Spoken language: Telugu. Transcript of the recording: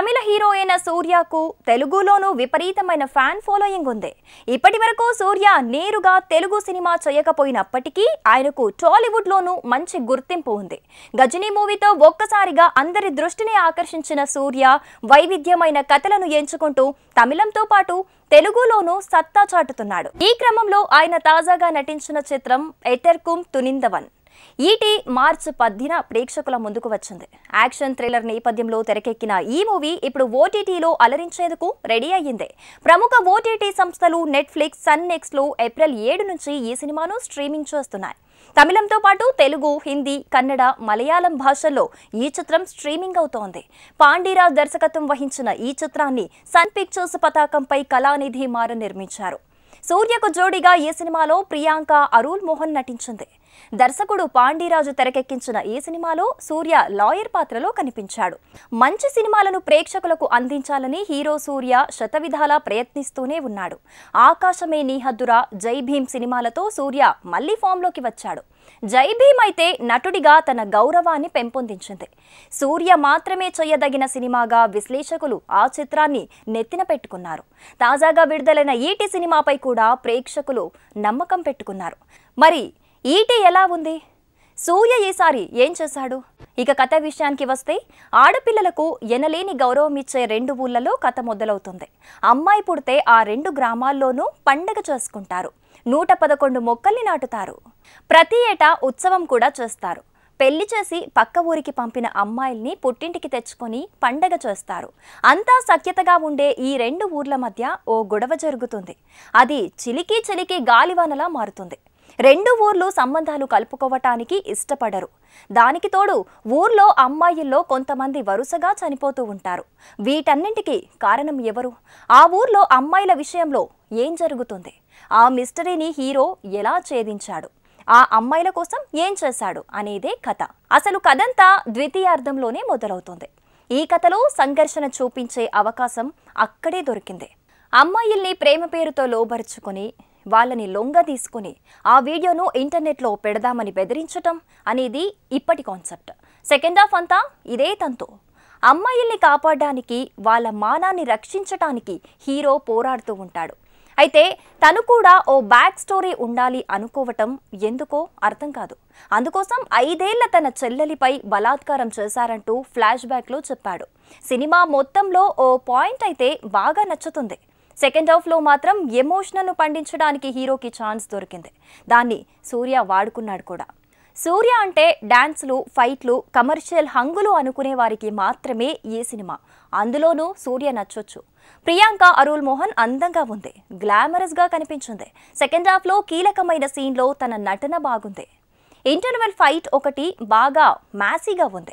తమిళ హీరో అయిన సూర్యకు తెలుగులోనూ విపరీతమైన ఫ్యాన్ ఫాలోయింగ్ ఉంది ఇప్పటి వరకు సూర్య నేరుగా తెలుగు సినిమా చేయకపోయినప్పటికీ ఆయనకు టాలీవుడ్లోనూ మంచి గుర్తింపు ఉంది గజనీ మూవీతో ఒక్కసారిగా అందరి దృష్టిని ఆకర్షించిన సూర్య వైవిధ్యమైన కథలను ఎంచుకుంటూ తమిళంతో పాటు తెలుగులోనూ సత్తా చాటుతున్నాడు ఈ క్రమంలో ఆయన తాజాగా నటించిన చిత్రం ఎటర్కుం తునిందవన్ ఈటీ మార్చ్ పద్దిన ప్రేక్షకుల ముందుకు వచ్చింది యాక్షన్ థ్రిల్లర్ నేపథ్యంలో తెరకెక్కిన ఈ మూవీ ఇప్పుడు ఓటీటీలో అలరించేందుకు రెడీ అయ్యింది ప్రముఖ ఓటీటీ సంస్థలు నెట్ఫ్లిక్స్ సన్ నెక్స్ట్లో ఏప్రిల్ ఏడు నుంచి ఈ సినిమాను స్ట్రీమింగ్ చేస్తున్నాయి తమిళంతో పాటు తెలుగు హిందీ కన్నడ మలయాళం భాషల్లో ఈ చిత్రం స్ట్రీమింగ్ అవుతోంది పాండీరాజ్ దర్శకత్వం వహించిన ఈ చిత్రాన్ని సన్ పిక్చర్స్ పతాకంపై కళానిధి మార నిర్మించారు సూర్యకు జోడిగా ఈ సినిమాలో ప్రియాంక అరుల్ మోహన్ నటించింది దర్శకుడు పాండీరాజు తెరకెక్కించిన ఈ సినిమాలో సూర్య లాయర్ పాత్రలో కనిపించాడు మంచి సినిమాలను ప్రేక్షకులకు అందించాలని హీరో సూర్య శతవిధాలా ప్రయత్నిస్తూనే ఉన్నాడు ఆకాశమే నీహద్దురా జై భీమ్ సినిమాలతో సూర్య మళ్లీ ఫామ్లోకి వచ్చాడు జై భీమ్ అయితే నటుడిగా తన గౌరవాన్ని పెంపొందించింది సూర్య మాత్రమే చేయదగిన సినిమాగా విశ్లేషకులు ఆ చిత్రాన్ని నెత్తిన పెట్టుకున్నారు తాజాగా విడుదలైన ఈటి సినిమాపై కూడా ప్రేక్షకులు నమ్మకం పెట్టుకున్నారు మరి ఈటీ ఎలా ఉంది సూర్య ఈసారి ఏం చేశాడు ఇక కథ విషయానికి వస్తే ఆడపిల్లలకు ఎనలేని గౌరవం ఇచ్చే రెండు ఊళ్ళలో కథ మొదలవుతుంది అమ్మాయి పుడితే ఆ రెండు గ్రామాల్లోనూ పండగ చేసుకుంటారు నూట పదకొండు మొక్కల్ని నాటుతారు ప్రతి ఏటా ఉత్సవం కూడా చేస్తారు పెళ్లి చేసి పక్క ఊరికి పంపిన అమ్మాయిల్ని పుట్టింటికి తెచ్చుకొని పండగ చేస్తారు అంతా సఖ్యతగా ఉండే ఈ రెండు ఊర్ల మధ్య ఓ గొడవ జరుగుతుంది అది చిలికి చిలికి గాలివానలా మారుతుంది రెండు ఊర్లు సంబంధాలు కలుపుకోవటానికి ఇష్టపడరు దానికి తోడు ఊర్లో అమ్మాయిల్లో కొంతమంది వరుసగా చనిపోతూ ఉంటారు వీటన్నింటికి కారణం ఎవరు ఆ ఊర్లో అమ్మాయిల విషయంలో ఏం జరుగుతుంది ఆ మిస్టరీని హీరో ఎలా ఛేదించాడు ఆ అమ్మాయిల కోసం ఏం చేశాడు అనేదే కథ అసలు కథంతా ద్వితీయార్థంలోనే మొదలవుతుంది ఈ కథలో సంఘర్షణ చూపించే అవకాశం అక్కడే దొరికింది అమ్మాయిల్ని ప్రేమ పేరుతో లోబరుచుకొని వాళ్ళని లొంగ తీసుకుని ఆ వీడియోను ఇంటర్నెట్లో పెడదామని బెదిరించటం అనేది ఇప్పటి కాన్సెప్ట్ సెకండ్ హాఫ్ అంతా ఇదే తంతు అమ్మాయిల్ని కాపాడడానికి వాళ్ళ మానాన్ని రక్షించటానికి హీరో పోరాడుతూ ఉంటాడు అయితే తను కూడా ఓ బ్యాక్ స్టోరీ ఉండాలి అనుకోవటం ఎందుకో అర్థం కాదు అందుకోసం ఐదేళ్ల తన చెల్లెలిపై బలాత్కారం చేశారంటూ ఫ్లాష్ బ్యాక్లో చెప్పాడు సినిమా మొత్తంలో ఓ పాయింట్ అయితే బాగా నచ్చుతుంది సెకండ్ హాఫ్లో మాత్రం ఎమోషనల్ను పండించడానికి హీరోకి ఛాన్స్ దొరికింది దాన్ని సూర్య వాడుకున్నాడు కూడా సూర్య అంటే డ్యాన్స్లు ఫైట్లు కమర్షియల్ హంగులు అనుకునే వారికి మాత్రమే ఈ సినిమా అందులోనూ సూర్య నచ్చొచ్చు ప్రియాంక అరుల్ మోహన్ అందంగా ఉంది గ్లామరస్గా కనిపించింది సెకండ్ హాఫ్లో కీలకమైన సీన్లో తన నటన బాగుంది ఇంటర్వెల్ ఫైట్ ఒకటి బాగా మ్యాసీగా ఉంది